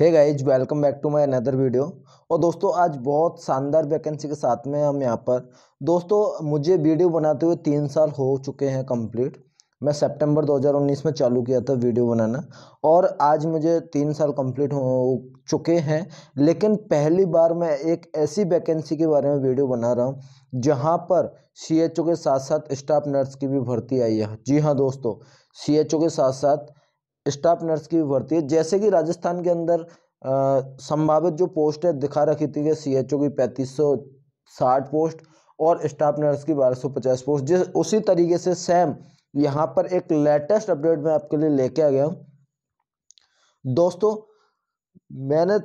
है guys welcome back to my another video और दोस्तों आज बहुत शानदार वैकेंसी के साथ में हम यहाँ पर दोस्तों मुझे वीडियो बनाते हुए तीन साल हो चुके हैं कंप्लीट मैं सितंबर 2019 में चालू किया था वीडियो बनाना और आज मुझे तीन साल कंप्लीट हो चुके हैं लेकिन पहली बार मैं एक ऐसी वैकेंसी के बारे में वीडियो बना रहा हूँ जहाँ पर सी के साथ साथ स्टाफ नर्स की भी भर्ती आई है जी हाँ दोस्तों सी के साथ साथ स्टाफ नर्स की भर्ती है जैसे कि राजस्थान के अंदर संभावित जो पोस्ट है दिखा रखी थी कि सी की पैंतीस साठ पोस्ट और स्टाफ नर्स की बारह सौ पचास पोस्ट जिस उसी तरीके से सेम यहाँ पर एक लेटेस्ट अपडेट मैं आपके लिए लेके आ गया हूँ दोस्तों मैंने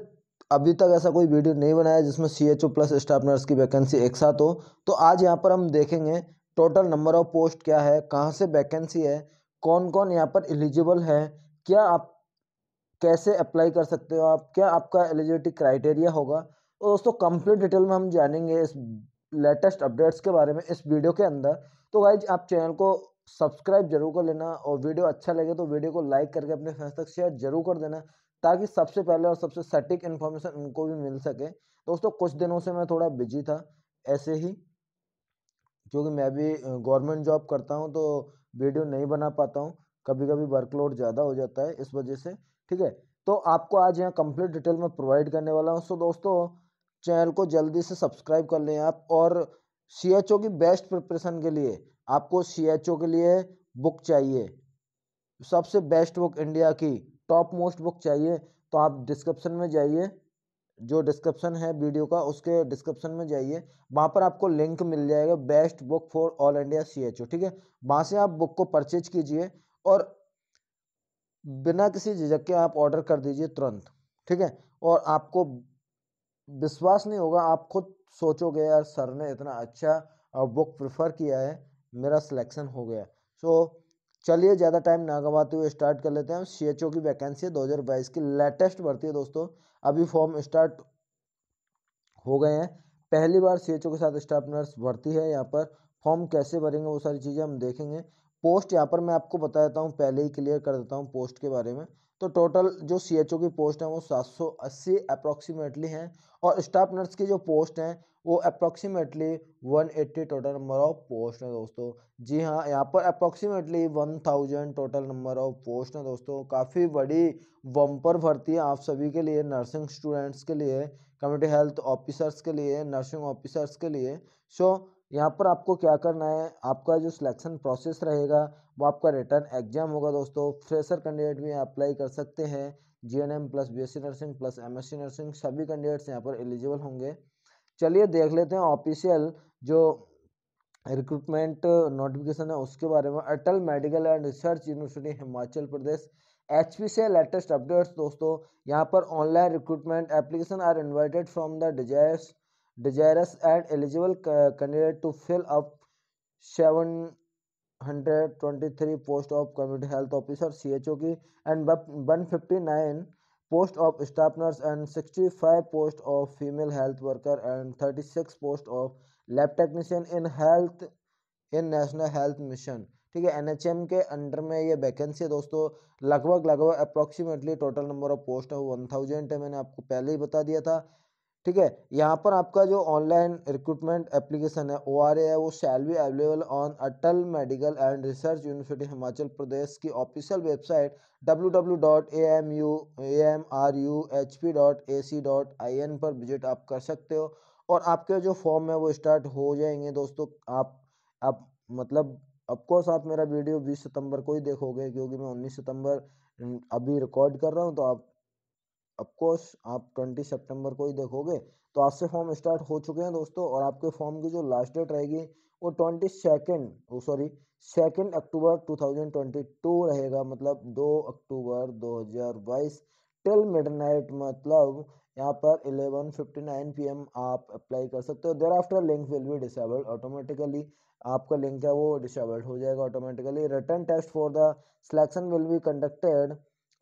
अभी तक ऐसा कोई वीडियो नहीं बनाया जिसमें C H O plus staff nurse की वैकेंसी एक साथ हो तो आज यहाँ पर हम देखेंगे टोटल नंबर ऑफ पोस्ट क्या है कहाँ से वैकेंसी है कौन कौन यहाँ पर एलिजिबल है क्या आप कैसे अप्लाई कर सकते हो आप क्या आपका एलिजिबिलिटी क्राइटेरिया होगा और तो दोस्तों कंप्लीट डिटेल में हम जानेंगे इस लेटेस्ट अपडेट्स के बारे में इस वीडियो के अंदर तो गाइज आप चैनल को सब्सक्राइब जरूर कर लेना और वीडियो अच्छा लगे तो वीडियो को लाइक करके अपने फ्रेंड्स तक शेयर जरूर कर देना ताकि सबसे पहले और सबसे सटीक इन्फॉर्मेशन उनको भी मिल सके दोस्तों कुछ दिनों से मैं थोड़ा बिजी था ऐसे ही क्योंकि मैं भी गवर्नमेंट जॉब करता हूँ तो वीडियो नहीं बना पाता हूँ कभी कभी वर्कलोड ज़्यादा हो जाता है इस वजह से ठीक है तो आपको आज यहाँ कंप्लीट डिटेल में प्रोवाइड करने वाला हूँ सो दोस्तों चैनल को जल्दी से सब्सक्राइब कर लें आप और सी एच ओ की बेस्ट प्रिपरेशन के लिए आपको सी एच ओ के लिए बुक चाहिए सबसे बेस्ट बुक इंडिया की टॉप मोस्ट बुक चाहिए तो आप डिस्क्रिप्शन में जाइए जो डिस्क्रिप्शन है वीडियो का उसके डिस्क्रिप्शन में जाइए वहाँ पर आपको लिंक मिल जाएगा best book for all India C H O ठीक है वहाँ से आप बुक को परचेज कीजिए और बिना किसी झिझक के आप ऑर्डर कर दीजिए तुरंत ठीक है और आपको विश्वास नहीं होगा आप खुद सोचोगे यार सर ने इतना अच्छा बुक प्रेफर किया है मेरा सिलेक्शन हो गया सो so, चलिए ज़्यादा टाइम ना गवाते हुए स्टार्ट कर लेते हैं सी एच ओ की वैकेंसी है दो हज़ार बाईस की लेटेस्ट भर्ती है दोस्तों अभी फॉर्म स्टार्ट हो गए हैं पहली बार सी एच ओ के साथ स्टाफ नर्स भर्ती है यहाँ पर फॉर्म कैसे भरेंगे वो सारी चीज़ें हम देखेंगे पोस्ट यहाँ पर मैं आपको बता देता हूँ पहले ही क्लियर कर देता हूँ पोस्ट के बारे में तो टोटल जो सी एच ओ की पोस्ट है वो 780 अप्रोक्सीमेटली हैं और स्टाफ नर्स की जो पोस्ट हैं वो one 180 total number of post हैं दोस्तों जी हाँ यहाँ पर one 1000 total number of post हैं दोस्तों काफ़ी बड़ी बम्पर भर्ती है आप सभी के लिए नर्सिंग स्टूडेंट्स के लिए कम्युनिटी हेल्थ ऑफिसर्स के लिए नर्सिंग ऑफिसर्स के लिए सो so, यहाँ पर आपको क्या करना है आपका जो सिलेक्शन प्रोसेस रहेगा वो आपका रिटर्न एग्जाम होगा दोस्तों फ्रेशर कैंडिडेट भी अप्लाई कर सकते हैं G N M plus B S C nursing plus M S C nursing सभी कैंडिडेट्स यहाँ पर एलिजिबल होंगे चलिए देख लेते हैं ऑफिशियल जो रिक्रूटमेंट नोटिफिकेशन है उसके बारे में Atal medical and research university Himachal Pradesh H P से लेटेस्ट अपडेट्स दोस्तों यहाँ पर online recruitment application are invited from the desirous desirous and eligible candidate to fill up 723 post of community health officer CHO की and 159 post of staff nurse and 65 post of female health worker and 36 post of lab technician in health in national health mission ठीक है NHM के under में ये vacancy है दोस्तों लगभग लगभग approximately total number of post है वन थाउजेंड है मैंने आपको पहले ही बता दिया था ठीक है यहाँ पर आपका जो ऑनलाइन रिक्रूटमेंट एप्लीकेशन है ओ है वो shall be available on Atal medical and research university Himachal Pradesh की official website W W dot A M U A M R U H P dot A C dot I N पर visit आप कर सकते हो और आपके जो फॉर्म है वो स्टार्ट हो जाएंगे दोस्तों आप आप मतलब अफकोर्स आप मेरा वीडियो 20 सितंबर को ही देखोगे क्योंकि मैं 19 सितंबर अभी रिकॉर्ड कर रहा हूँ तो आप अफकोर्स आप ट्वेंटी सेप्टेम्बर को ही देखोगे तो आज से फॉर्म स्टार्ट हो चुके हैं दोस्तों और आपके फॉर्म की जो लास्ट डेट रहेगी वो twenty second sorry second October twenty two रहेगा मतलब दो अक्टूबर दो हजार बाईस टिल मिड नाइट मतलब यहाँ पर फिफ्टी नाइन पी एम आप अप्लाई कर सकते हो there after link will be disabled automatically आपका लिंक है वो डिसेबल्ड हो जाएगा automatically written test for the selection will be conducted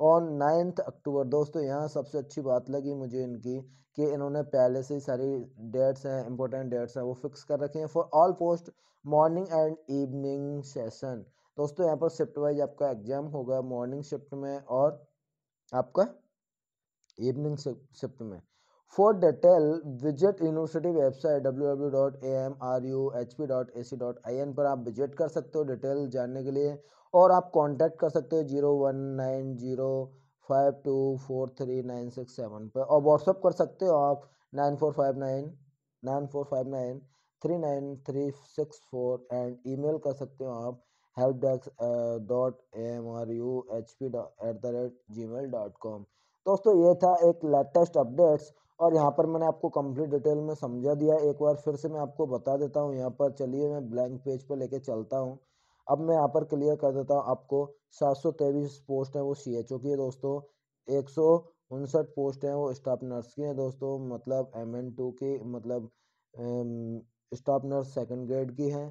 on ninth October दोस्तों यहाँ सबसे अच्छी बात लगी मुझे इनकी कि इन्होंने पहले से ही सारी डेट्स हैं इंपॉर्टेंट डेट्स हैं वो फिक्स कर रखे हैं for all post morning and evening session दोस्तों यहाँ पर शिफ्ट वाइज आपका एग्जाम होगा मॉर्निंग शिफ्ट में और आपका इवनिंग शिफ्ट में for detail visit university website W W dot A M R U H P A C I N पर आप विजिट कर सकते हो डिटेल जानने के लिए और आप कांटेक्ट कर सकते हो zero one nine zero five two four three nine six seven पर और व्हाट्सअप कर सकते हो आप nine four five nine nine four five nine three nine three six four and email कर सकते हो आप help desk dot M R U H P at the rate G mail dot com दोस्तों ये था एक लेटेस्ट अपडेट्स और यहाँ पर मैंने आपको कंप्लीट डिटेल में समझा दिया एक बार फिर से मैं आपको बता देता हूँ यहाँ पर चलिए मैं ब्लैंक पेज पर लेके चलता हूँ अब मैं यहाँ पर क्लियर कर देता हूँ आपको सात सौ तेईस पोस्ट हैं वो सी एच ओ की है दोस्तों एक सौ उनसठ पोस्ट हैं वो स्टाफ नर्स की हैं दोस्तों मतलब एम एन टू की मतलब स्टाफ नर्स सेकंड ग्रेड की हैं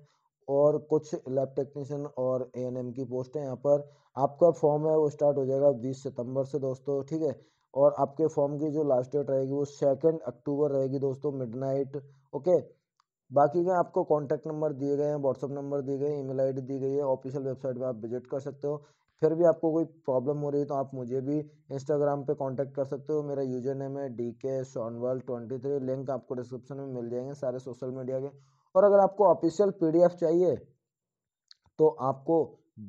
और कुछ लैब टेक्नीशियन और ए एन एम की पोस्ट है यहाँ पर आपका फॉर्म है वो स्टार्ट हो जाएगा बीस सितंबर से दोस्तों ठीक है और आपके फॉर्म की जो लास्ट डेट रहेगी वो सेकेंड अक्टूबर रहेगी दोस्तों मिडनाइट ओके बाकी के आपको कॉन्टैक्ट नंबर दिए गए हैं व्हाट्सअप नंबर दिए गए ईमेल आई दी गई है ऑफिशियल वेबसाइट पर आप विजिट कर सकते हो फिर भी आपको कोई प्रॉब्लम हो रही है तो आप मुझे भी इंस्टाग्राम पे कांटेक्ट कर सकते हो मेरा यूजर नेम है D K Sonwal twenty three link आपको डिस्क्रिप्शन में मिल जाएंगे सारे सोशल मीडिया के और अगर आपको ऑफिशियल पीडीएफ चाहिए तो आपको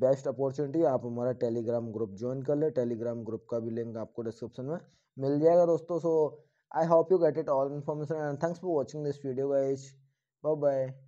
बेस्ट अपॉर्चुनिटी आप हमारा टेलीग्राम ग्रुप ज्वाइन कर ले टेलीग्राम ग्रुप का भी लिंक आपको डिस्क्रिप्शन में मिल जाएगा दोस्तों so I hope you get it all information and thanks for watching this video guys Bye bye.